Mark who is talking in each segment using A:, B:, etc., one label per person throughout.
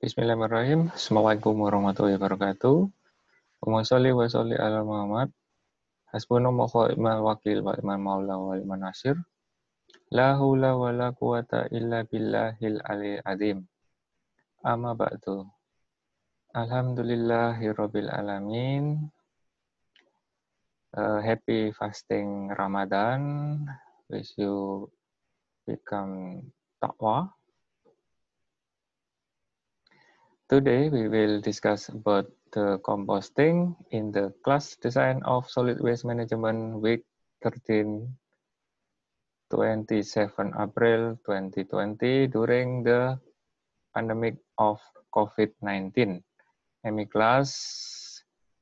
A: Bismillahirrahmanirrahim. Assalamualaikum warahmatullahi wabarakatuh. Allahumma sholli wa sholli ala Muhammad. Hasbunallahu wa ni'mal wakil wa iman maula wa iman nasir. La haula wa la quwata illa billahil alil azim. Amma ba'du. Alhamdulillahirabbil alamin. Uh, happy fasting Ramadan. Wish you become taqwa Today we will discuss about the composting in the class design of solid waste management week 13 27 April 2020 during the pandemic of COVID-19 ME class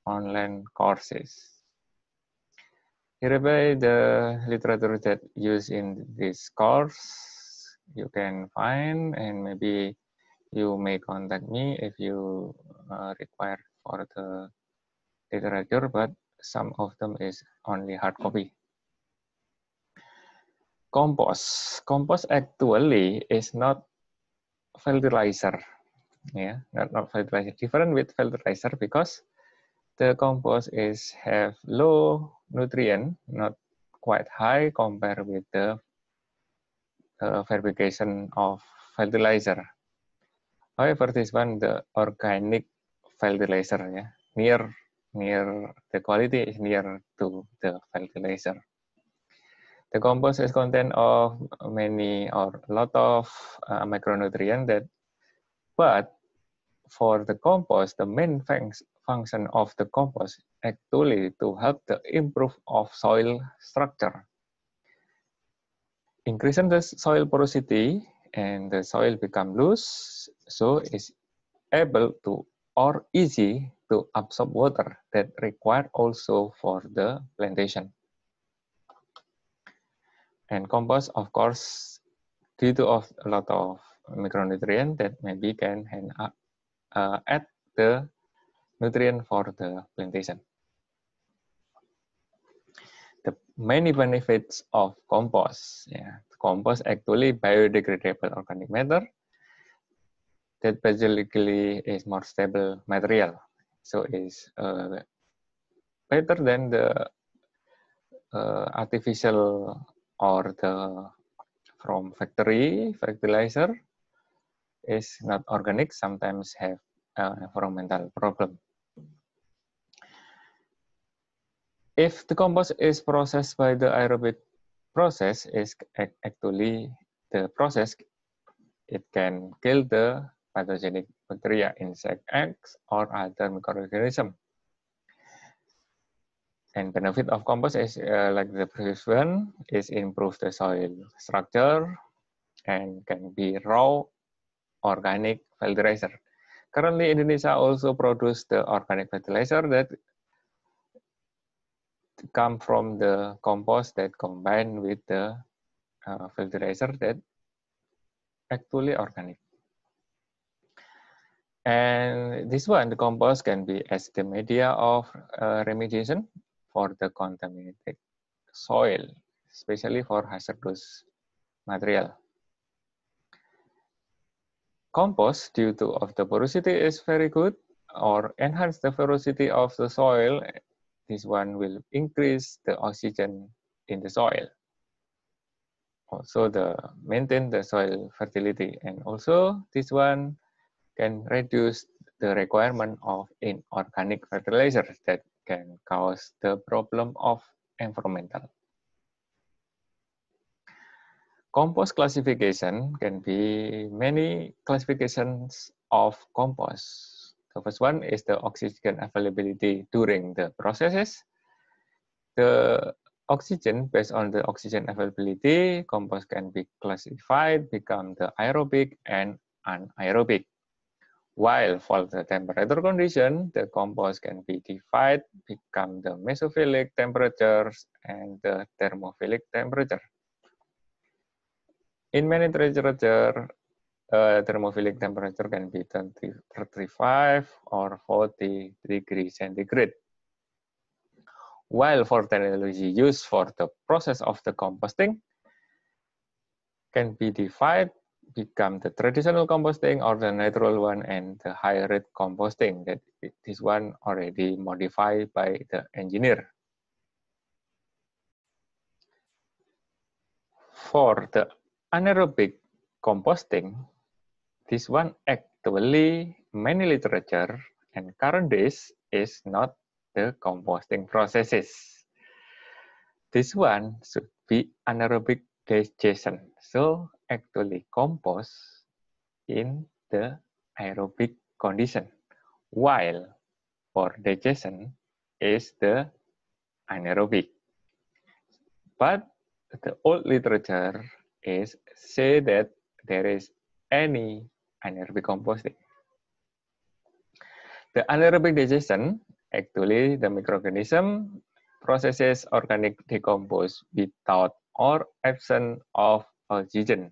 A: online courses. Here by the literature that used in this course you can find and maybe you may contact me if you uh, require for the literature, but some of them is only hard hmm. copy. Compost. Compost actually is not fertilizer. Yeah, not, not fertilizer. Different with fertilizer because the compost is have low nutrient, not quite high compared with the uh, fabrication of fertilizer. this participant the organic fertilizer ya near near the quality is near to the fertilizer. The compost is content of many or lot of uh, micronutrient that, but for the compost, the main function of the compost actually to help the improve of soil structure. Increasing the soil porosity and the soil become loose so it's able to or easy to absorb water that required also for the plantation and compost of course due to of a lot of micronutrient that maybe can hand up, uh, uh, add the nutrient for the plantation the many benefits of compost yeah compost actually biodegradable organic matter that basically is more stable material. So it's uh, better than the uh, artificial or the from factory fertilizer is not organic sometimes have uh, environmental problem if the compost is processed by the aerobic process is actually the process it can kill the pathogenic bacteria, insect eggs, or other microorganism. And benefit of compost is uh, like the previous one is improve the soil structure and can be raw organic fertilizer. Currently, Indonesia also produce the organic fertilizer that come from the compost that combine with the uh, fertilizer that actually organic. And this one, the compost can be as the media of uh, remediation for the contaminated soil, especially for hazardous material. Compost, due to of the porosity, is very good or enhance the porosity of the soil this one will increase the oxygen in the soil. Also the maintain the soil fertility and also this one can reduce the requirement of inorganic fertilizers that can cause the problem of environmental. Compost classification can be many classifications of compost the first one is the oxygen availability during the processes. The oxygen, based on the oxygen availability, compost can be classified, become the aerobic and anaerobic. While for the temperature condition, the compost can be divided, become the mesophilic temperatures and the thermophilic temperature. In many temperature uh, thermophilic temperature can be 35 or 40 degrees centigrade. While for technology used for the process of the composting can be divided become the traditional composting or the natural one and the high rate composting that this one already modified by the engineer. For the anaerobic composting, this one actually many literature and current days is not the composting processes. This one should be anaerobic digestion. So actually compost in the aerobic condition while for digestion is the anaerobic. But the old literature is say that there is any anaerobic composting. The anaerobic digestion, actually the microorganism processes organic decompose without or absent of oxygen.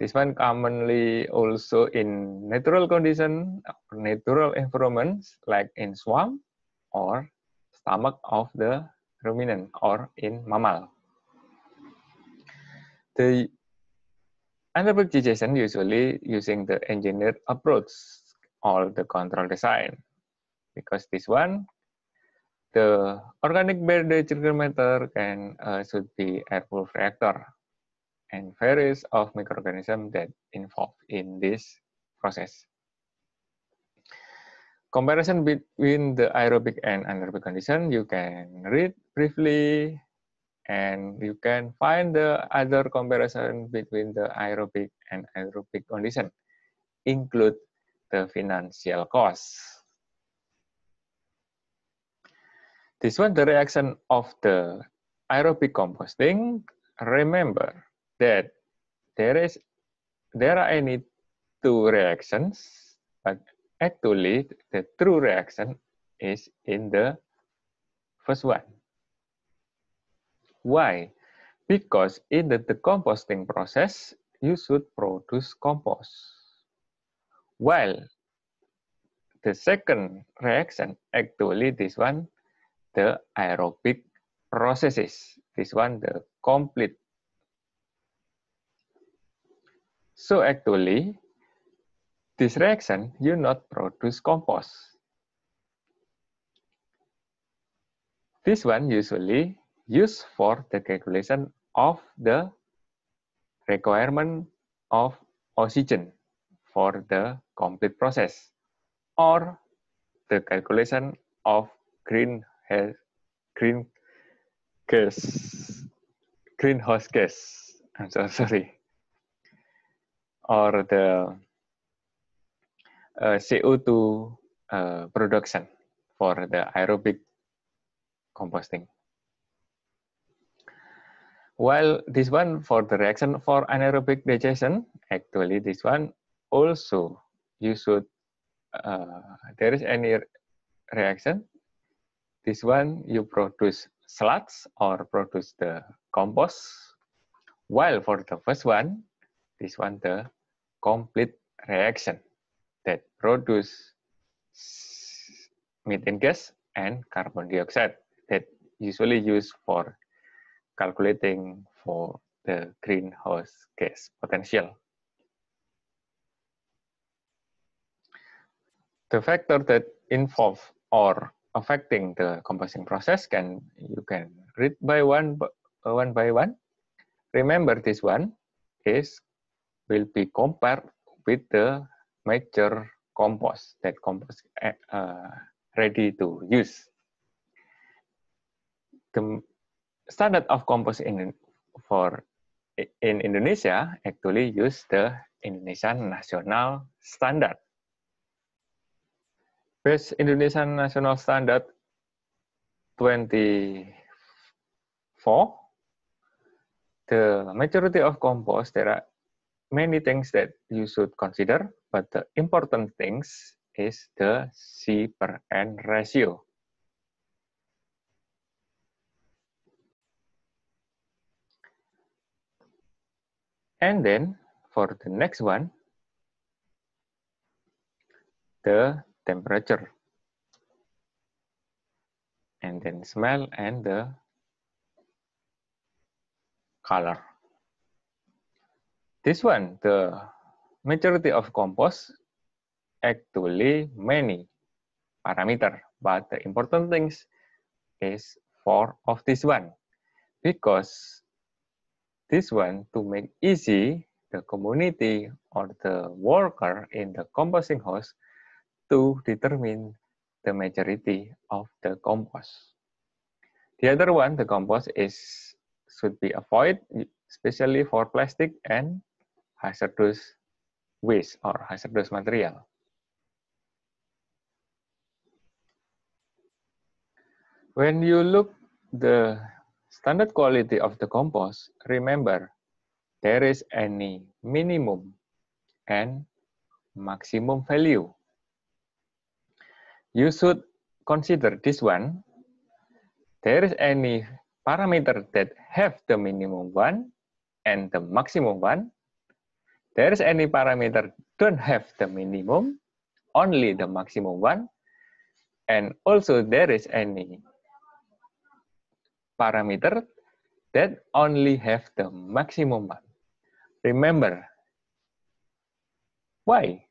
A: This one commonly also in natural condition, natural environments like in swamp or stomach of the ruminant or in mammal. The Anthropic JSON usually using the engineered approach or the control design. Because this one, the organic barrier meter can uh, should be airflow reactor and various of microorganisms that involved in this process. Comparison between the aerobic and anaerobic condition, you can read briefly and you can find the other comparison between the aerobic and aerobic condition include the financial cost. This one, the reaction of the aerobic composting. Remember that there is there are any two reactions, but actually the true reaction is in the first one. Why? Because in the decomposing process, you should produce compost. While the second reaction, actually this one, the aerobic processes. This one, the complete. So actually, this reaction, you not produce compost. This one usually used for the calculation of the requirement of oxygen for the complete process or the calculation of greenhouse, green gas, greenhouse gas. I'm so sorry. Or the uh, CO2 uh, production for the aerobic composting. While this one for the reaction for anaerobic digestion, actually this one also you should, uh, there is any reaction, this one you produce slugs or produce the compost. While for the first one, this one the complete reaction that produce methane gas and carbon dioxide that usually used for calculating for the greenhouse gas potential. The factor that involve or affecting the composting process can you can read by one one by one. Remember this one is will be compared with the major compost that compost uh, ready to use. The standard of in for in Indonesia actually use the Indonesian national standard. Based Indonesian national standard 24, the majority of compost there are many things that you should consider, but the important things is the C per N ratio. And then for the next one, the temperature. And then smell and the color. This one, the majority of compost actually many parameter, but the important things is four of this one because this one to make easy the community or the worker in the composting house to determine the majority of the compost. The other one, the compost is should be avoided, especially for plastic and hazardous waste or hazardous material. When you look the standard quality of the compost, remember, there is any minimum and maximum value. You should consider this one. There is any parameter that have the minimum one and the maximum one. There is any parameter don't have the minimum, only the maximum one. And also there is any parameter that only have the maximum one. Remember, why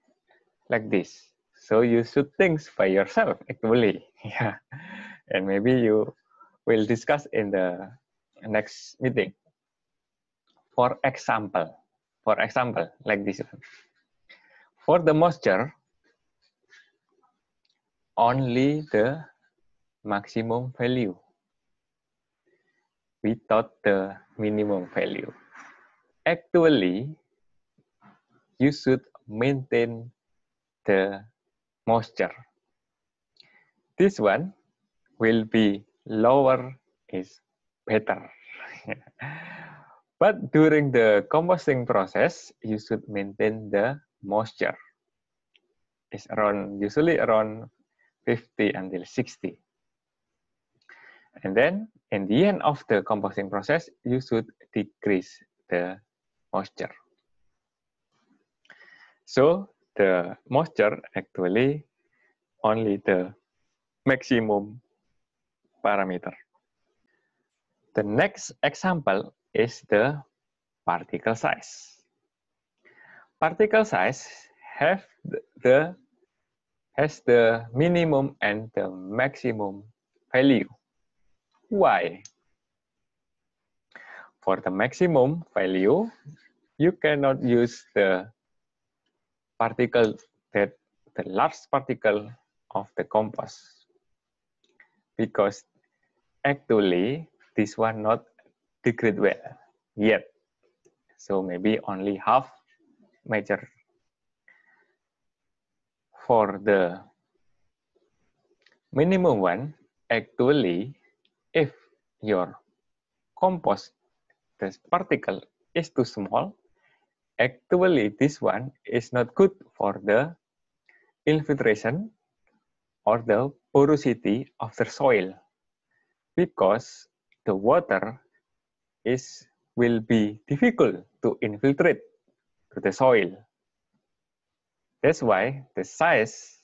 A: like this? So you should think by yourself, actually. Yeah. And maybe you will discuss in the next meeting. For example, for example, like this one. For the moisture, only the maximum value we thought the minimum value. Actually, you should maintain the moisture. This one will be lower is better. but during the composting process, you should maintain the moisture. It's around, usually around 50 until 60. And then in the end of the composting process, you should decrease the moisture. So the moisture actually only the maximum parameter. The next example is the particle size. Particle size have the has the minimum and the maximum value. Why? For the maximum value, you cannot use the particle that the large particle of the compass because actually this one not degrade well yet. So maybe only half measure for the minimum one actually if your compost particle is too small, actually this one is not good for the infiltration or the porosity of the soil because the water is will be difficult to infiltrate to the soil. That's why the size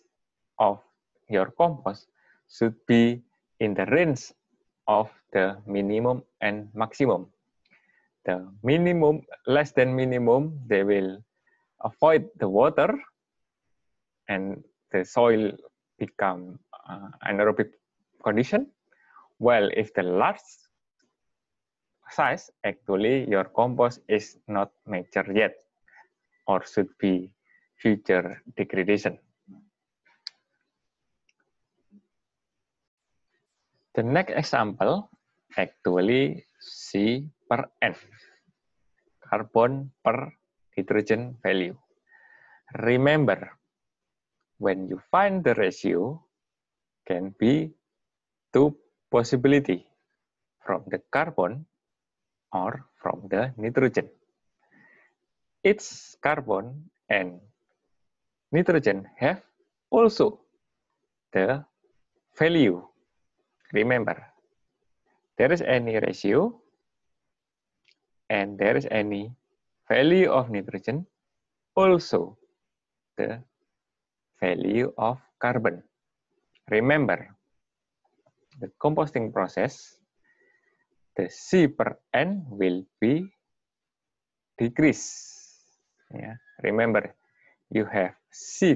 A: of your compost should be in the range of the minimum and maximum. The minimum, less than minimum, they will avoid the water and the soil become uh, anaerobic condition. Well, if the large size, actually your compost is not mature yet or should be future degradation. The next example actually C per N. Carbon per nitrogen value. Remember, when you find the ratio, can be two possibility from the carbon or from the nitrogen. Its carbon and nitrogen have also the value Remember, there is any ratio and there is any value of nitrogen, also the value of carbon. Remember, the composting process, the C per N will be decrease. Yeah. Remember, you have C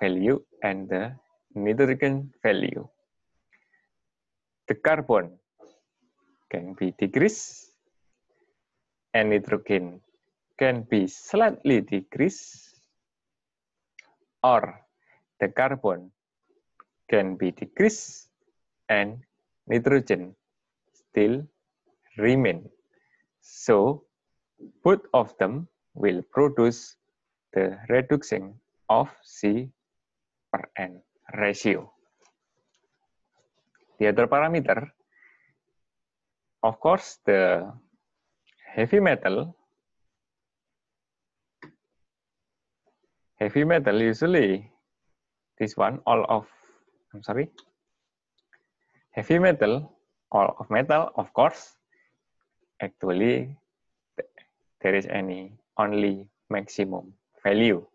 A: value and the nitrogen value. the carbon can be decreased and nitrogen can be slightly decreased or the carbon can be decreased and nitrogen still remain. So both of them will produce the reducing of C per N ratio the other parameter, of course, the heavy metal, heavy metal usually, this one, all of, I'm sorry, heavy metal, all of metal, of course, actually, there is any only maximum value.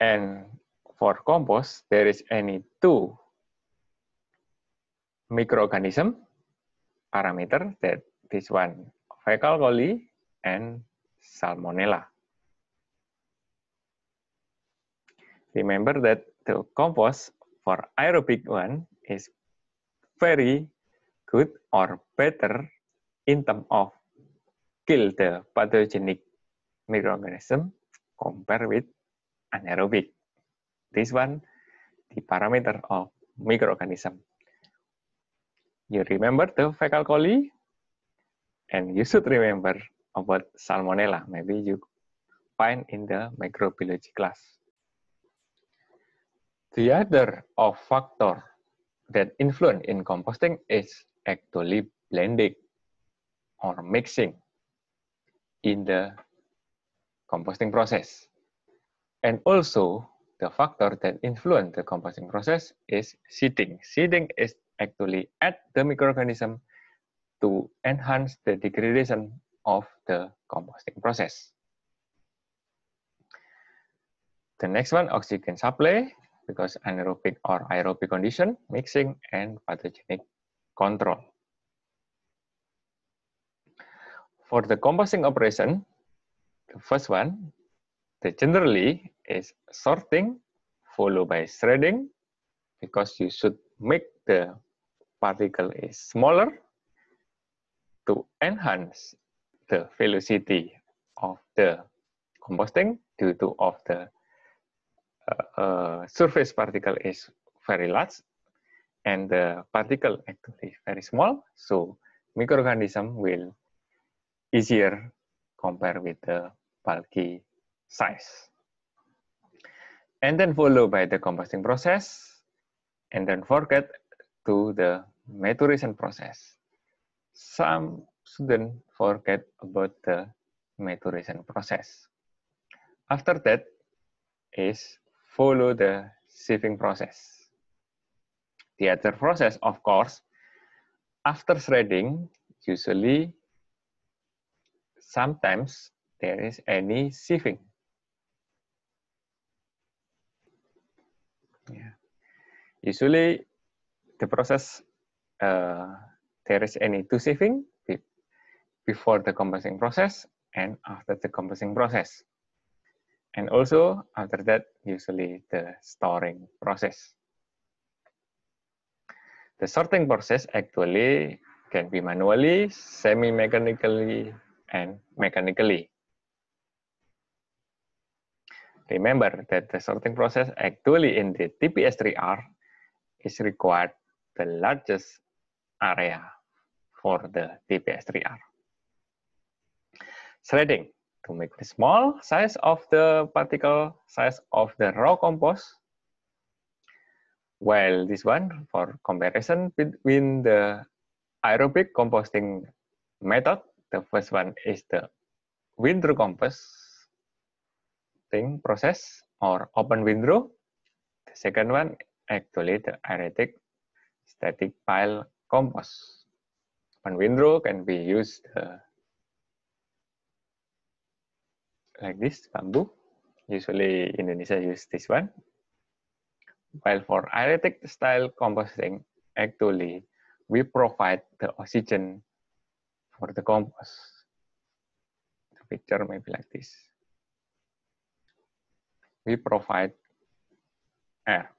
A: And for compost, there is any two microorganism parameter that this one fecal coli and salmonella. Remember that the compost for aerobic one is very good or better in term of kill the pathogenic microorganism compared with anaerobic. this one, the parameter of microorganism. You remember the fecal coli, and you should remember about salmonella. Maybe you find in the microbiology class. The other of factor that influence in composting is actually blending or mixing in the composting process. And also the factor that influence the composting process is seeding. Seeding is actually add the microorganism to enhance the degradation of the composting process. The next one, oxygen supply, because anaerobic or aerobic condition, mixing, and pathogenic control. For the composting operation, the first one, the generally is sorting followed by shredding because you should make the particle is smaller to enhance the velocity of the composting due to of the uh, uh, surface particle is very large and the particle actually very small so microorganism will easier compare with the bulky size. And then followed by the composting process, and then forget to the maturation process. Some students forget about the maturation process. After that is follow the sieving process. The other process, of course, after shredding, usually sometimes there is any sieving. usually the process uh, there is any two saving before the compressing process and after the compressing process. And also after that, usually the storing process. The sorting process actually can be manually, semi-mechanically, and mechanically. Remember that the sorting process actually in the TPS3R is required the largest area for the tps 3 r Shredding to make the small size of the particle size of the raw compost. Well, this one for comparison between the aerobic composting method. The first one is the windrow composting process or open windrow. The second one actually the aeretic static pile compost. on windrow can be used uh, like this, bamboo. Usually Indonesia use this one. While for aeretic style composting, actually we provide the oxygen for the compost. The picture maybe like this. We provide air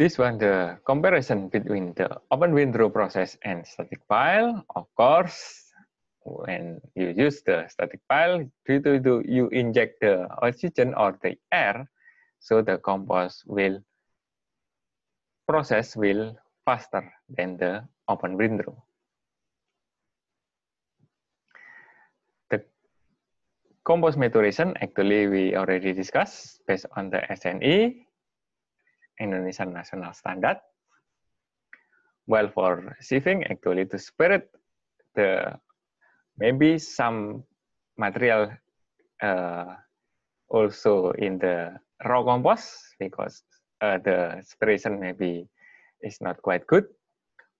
A: This one, the comparison between the open window process and static file. Of course, when you use the static file, due to you inject the oxygen or the air, so the compost will process will faster than the open window. The compost maturation, actually we already discussed based on the SNE, Indonesian National Standard. Well, for sieving, actually to spirit, the maybe some material uh, also in the raw compost because uh, the separation maybe is not quite good.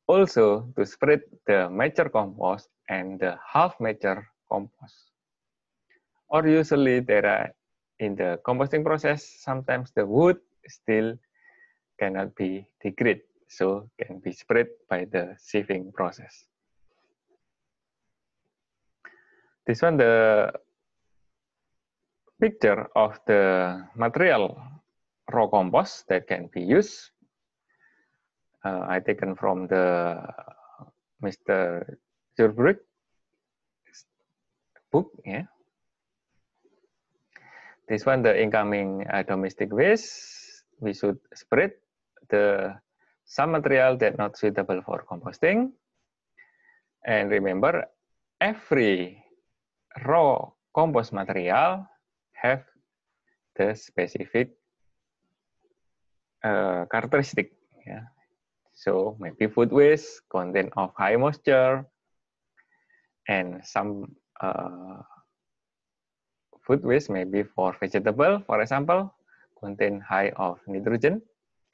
A: Also to spread the mature compost and the half mature compost. Or usually there are in the composting process, sometimes the wood still cannot be degraded, so can be spread by the sieving process. This one, the picture of the material raw compost that can be used. Uh, I taken from the Mr. Zurbrich book. Yeah. This one, the incoming uh, domestic waste, we should spread the some material that not suitable for composting. And remember, every raw compost material have the specific uh, characteristic. Yeah. So maybe food waste, content of high moisture, and some uh, food waste maybe for vegetable, for example, contain high of nitrogen,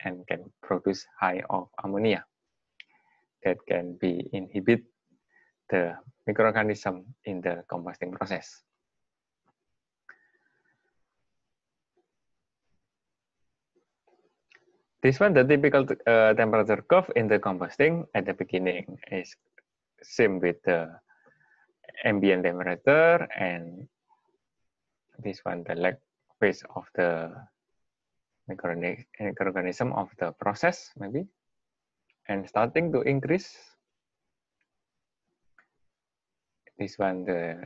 A: and can produce high of ammonia that can be inhibit the microorganism in the composting process. This one, the typical uh, temperature curve in the composting at the beginning is same with the ambient temperature and this one, the lag phase of the microorganism of the process maybe and starting to increase this one the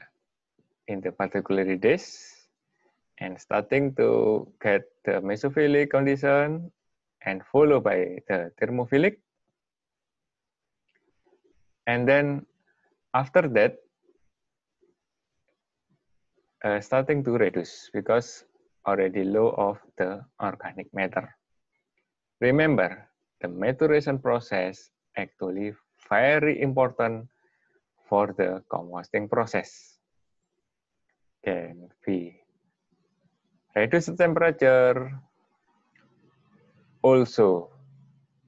A: in the particular days and starting to get the mesophilic condition and followed by the thermophilic and then after that uh, starting to reduce because already low of the organic matter. Remember, the maturation process actually very important for the composting process. Can be Reduce the temperature also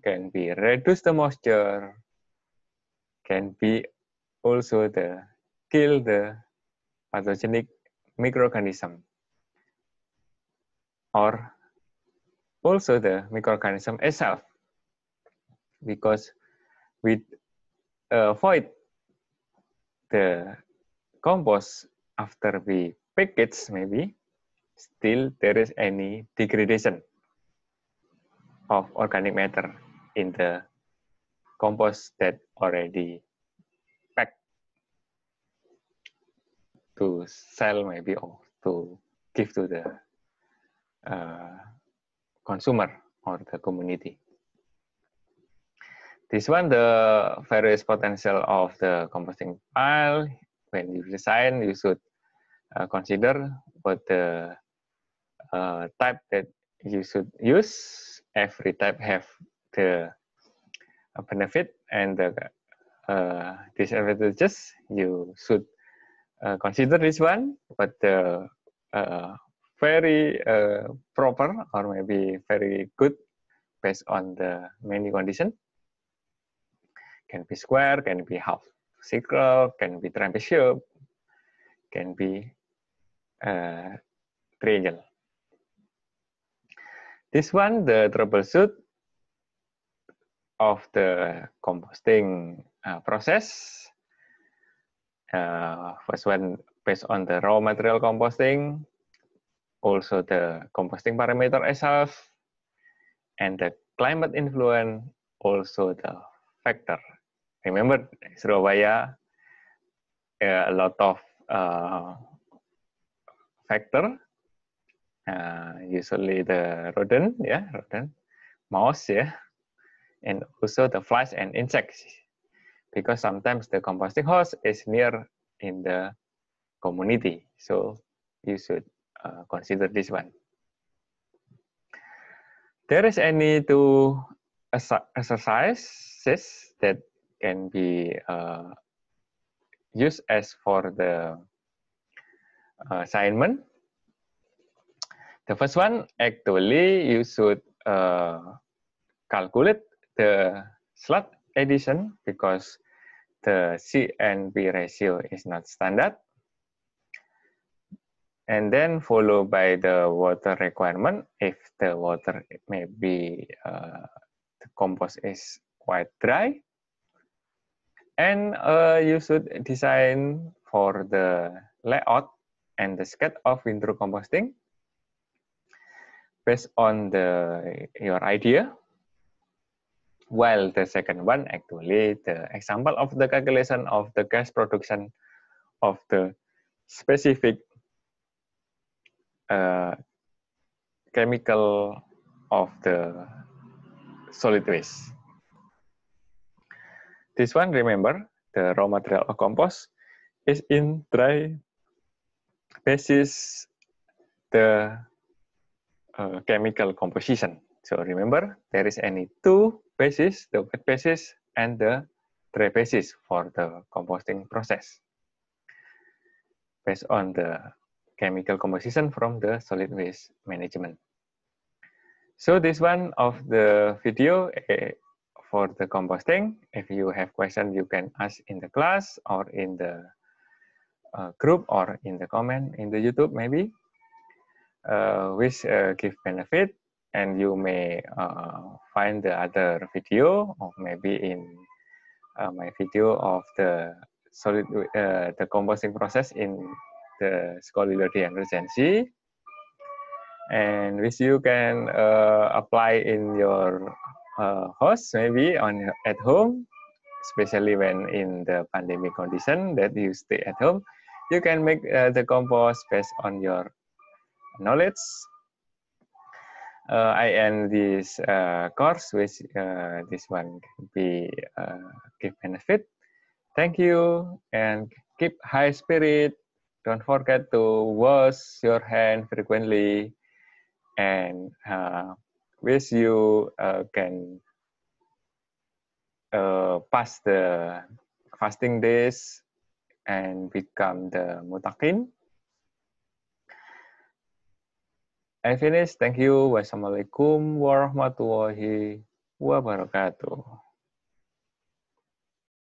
A: can be reduce the moisture, can be also the kill the pathogenic microorganism. or also the microorganism itself because we avoid uh, the compost after we pick it maybe still there is any degradation of organic matter in the compost that already packed to sell maybe or to give to the uh, consumer or the community. This one, the various potential of the composting pile. When you design, you should uh, consider what the uh, type that you should use. Every type have the uh, benefit and the uh, disadvantages. You should uh, consider this one, but the uh, very uh, proper or maybe very good based on the many condition. Can be square, can be half circle, can be triangular, can be uh, triangle. This one, the troubleshoot of the composting uh, process. Uh, first one, based on the raw material composting, also the composting parameter itself, and the climate influence, also the factor. Remember, Surabaya, uh, a lot of uh, factor, uh, usually the rodent, yeah, rodent, mouse, yeah, and also the flies and insects, because sometimes the composting house is near in the community, so you should Eh, consider this one. There is any two exercises that can be uh, used as for the uh, assignment. The first one, actually, you should uh, calculate the slot addition because the CNP ratio is not standard. and then followed by the water requirement if the water maybe uh, the compost is quite dry and uh, you should design for the layout and the sketch of indoor composting based on the your idea while the second one actually the example of the calculation of the gas production of the specific Uh, chemical of the solid waste. This one, remember, the raw material of compost is in dry basis the uh, chemical composition. So remember, there is any two basis, the wet basis and the dry basis for the composting process. Based on the chemical composition from the solid waste management. So this one of the video eh, for the composting. If you have questions, you can ask in the class or in the uh, group or in the comment in the YouTube maybe, uh, which uh, give benefit. And you may uh, find the other video or maybe in uh, my video of the solid uh, the composting process in the scholarly emergency and which you can uh, apply in your uh, house maybe on at home especially when in the pandemic condition that you stay at home you can make uh, the compost based on your knowledge uh, I end this uh, course which uh, this one be uh, give benefit. Thank you and keep high spirit don't forget to wash your hand frequently and uh, wish you uh, can uh, pass the fasting days and become the mutakin. I finish. Thank you. Wassalamualaikum warahmatullahi wabarakatuh.